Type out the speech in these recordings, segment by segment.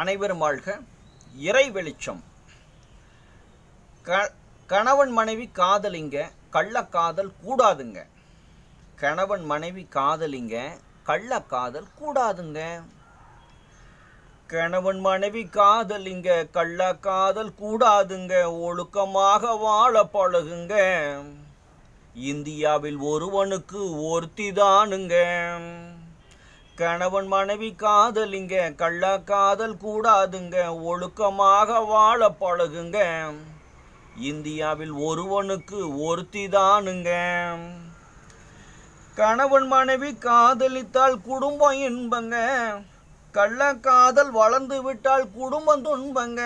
அனைவரும் வாழ்க இறை வெளிச்சம் க கணவன் மனைவி காதலிங்க கள்ளக்காதல் கூடாதுங்க கணவன் மனைவி காதலிங்க கள்ளக்காதல் கூடாதுங்க கணவன் மனைவி காதலிங்க கள்ளக்காதல் கூடாதுங்க ஒழுக்கமாக வாழ பழகுங்க இந்தியாவில் ஒருவனுக்கு ஒருத்திதானுங்க கணவன் மனைவி காதலிங்க கள்ளா காதல் கூடாதுங்க ஒழுக்கமாக வாழ பழகுங்க இந்தியாவில் ஒருவனுக்கு ஒருத்தி தானுங்க கணவன் மனைவி காதலித்தால் குடும்பம் இன்பங்க கள்ள காதல் வளர்ந்து விட்டால் குடும்பம் துன்பங்க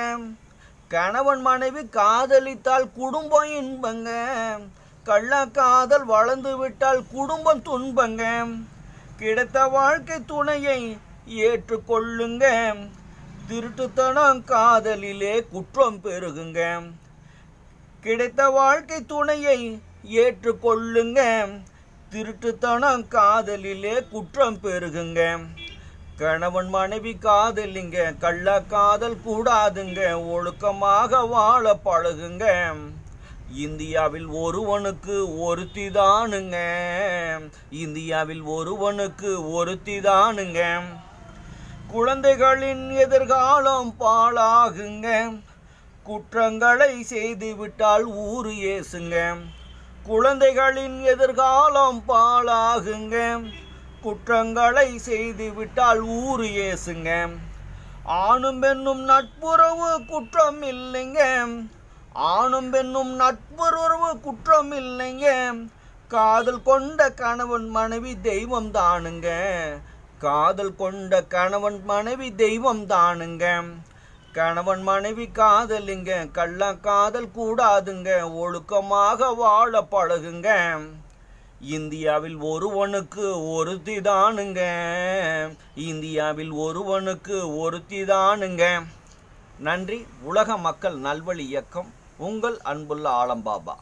கணவன் மனைவி காதலித்தால் குடும்பம் இன்பங்க கள்ள காதல் வளர்ந்து விட்டால் குடும்பம் துன்பங்க கிடைத்த வாழ்க்கை துணையை ஏற்றுக்கொள்ளுங்க திருட்டுத்தனம் காதலிலே குற்றம் பெருகுங்க கிடைத்த வாழ்க்கை துணையை ஏற்றுக்கொள்ளுங்க திருட்டுத்தனம் காதலிலே குற்றம் பெருகுங்க கணவன் மனைவி காதலிங்க கள்ள காதல் கூடாதுங்க ஒழுக்கமாக வாழ பழகுங்க இந்தியாவில் ஒருவனுக்கு ஒருத்தி தானுங்க இந்தியாவில் ஒருவனுக்கு ஒருத்தி தானுங்க குழந்தைகளின் எதிர்காலம் பாழாகுங்க குற்றங்களை செய்து விட்டால் ஊர் ஏசுங்க குழந்தைகளின் எதிர்காலம் பாழாகுங்க குற்றங்களை செய்து விட்டால் ஊர் ஏசுங்க ஆணும் பெண்ணும் நட்புறவு குற்றம் இல்லைங்க ஆணும் பெண்ணும் நட்புறவு குற்றம் இல்லைங்க காதல் கொண்ட கணவன் மனைவி தெய்வம் தானுங்க காதல் கொண்ட கணவன் மனைவி தெய்வம் தானுங்க கணவன் மனைவி காதலுங்க கள்ள காதல் கூடாதுங்க ஒழுக்கமாக வாழ பழகுங்க இந்தியாவில் ஒருவனுக்கு ஒருத்தி தானுங்க இந்தியாவில் ஒருவனுக்கு ஒருத்தி தானுங்க நன்றி உலக மக்கள் நல்வழி இயக்கம் உங்கள் அன்புள்ள ஆலம்பாபா